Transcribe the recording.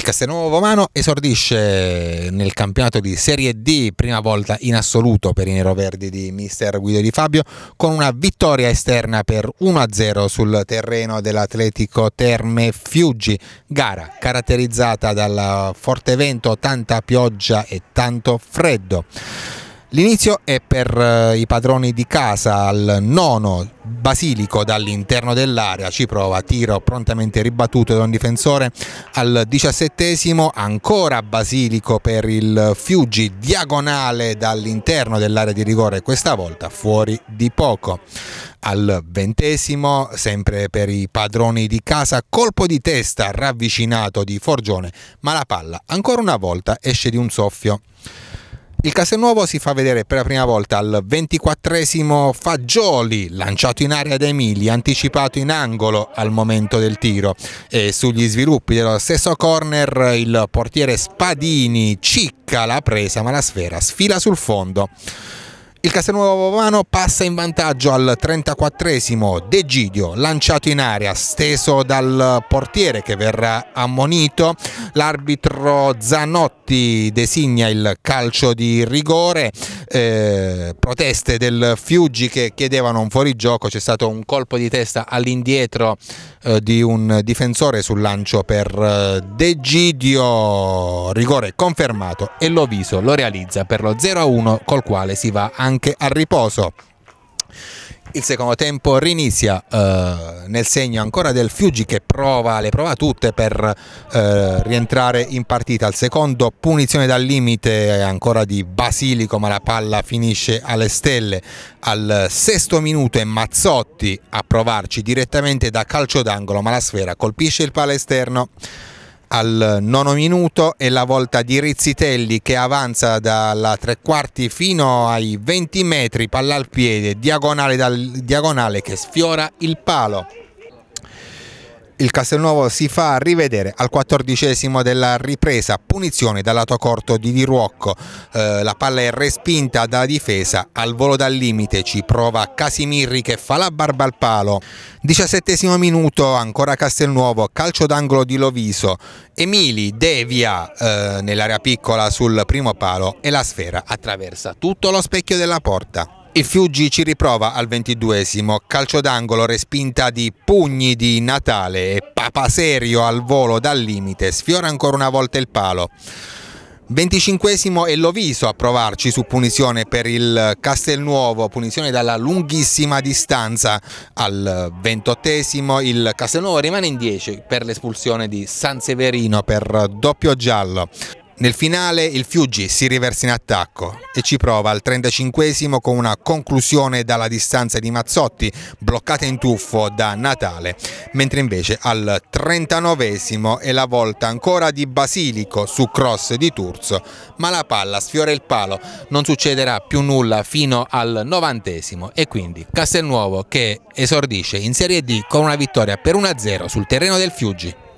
Il Castelnuovo Romano esordisce nel campionato di Serie D, prima volta in assoluto per i neroverdi di mister Guido Di Fabio, con una vittoria esterna per 1-0 sul terreno dell'Atletico Terme Fiuggi, gara caratterizzata dal forte vento, tanta pioggia e tanto freddo. L'inizio è per eh, i padroni di casa al nono Basilico dall'interno dell'area, ci prova, tiro prontamente ribattuto da un difensore al diciassettesimo, ancora Basilico per il Fiuggi, diagonale dall'interno dell'area di rigore, questa volta fuori di poco. Al ventesimo, sempre per i padroni di casa, colpo di testa ravvicinato di Forgione, ma la palla ancora una volta esce di un soffio. Il Castelnuovo si fa vedere per la prima volta al 24 Fagioli, lanciato in aria da Emili, anticipato in angolo al momento del tiro. E sugli sviluppi dello stesso corner il portiere Spadini cicca la presa ma la sfera sfila sul fondo. Il Castelnuovo Vano passa in vantaggio al 34esimo, De Gidio lanciato in aria, steso dal portiere che verrà ammonito, l'arbitro Zanotti Totti designa il calcio di rigore, eh, proteste del Fiuggi che chiedevano un fuorigioco, c'è stato un colpo di testa all'indietro eh, di un difensore sul lancio per eh, Degidio, rigore confermato e Loviso lo realizza per lo 0-1 col quale si va anche a riposo. Il secondo tempo rinizia eh, nel segno ancora del Fiuggi che prova, le prova tutte per eh, rientrare in partita. Al secondo punizione dal limite eh, ancora di Basilico ma la palla finisce alle stelle. Al sesto minuto è Mazzotti a provarci direttamente da calcio d'angolo ma la sfera colpisce il palo esterno al nono minuto e la volta di Rizzitelli che avanza dalla tre quarti fino ai 20 metri, palla al piede, diagonale, dal, diagonale che sfiora il palo. Il Castelnuovo si fa rivedere al quattordicesimo della ripresa, punizione dal lato corto di Di Ruocco, eh, la palla è respinta dalla difesa, al volo dal limite ci prova Casimirri che fa la barba al palo. Diciassettesimo minuto, ancora Castelnuovo, calcio d'angolo di Loviso, Emili devia eh, nell'area piccola sul primo palo e la sfera attraversa tutto lo specchio della porta. Il Fiuggi ci riprova al ventiduesimo, calcio d'angolo, respinta di pugni di Natale e Papa Serio al volo dal limite, sfiora ancora una volta il palo. 25esimo e Loviso a provarci su punizione per il Castelnuovo, punizione dalla lunghissima distanza. Al ventottesimo il Castelnuovo rimane in 10 per l'espulsione di San Severino per doppio giallo. Nel finale il Fiuggi si riversa in attacco e ci prova al 35 con una conclusione dalla distanza di Mazzotti, bloccata in tuffo da Natale, mentre invece al 39 è la volta ancora di Basilico su cross di Turzo, ma la palla sfiora il palo, non succederà più nulla fino al 90 e quindi Castelnuovo che esordisce in Serie D con una vittoria per 1-0 sul terreno del Fiuggi.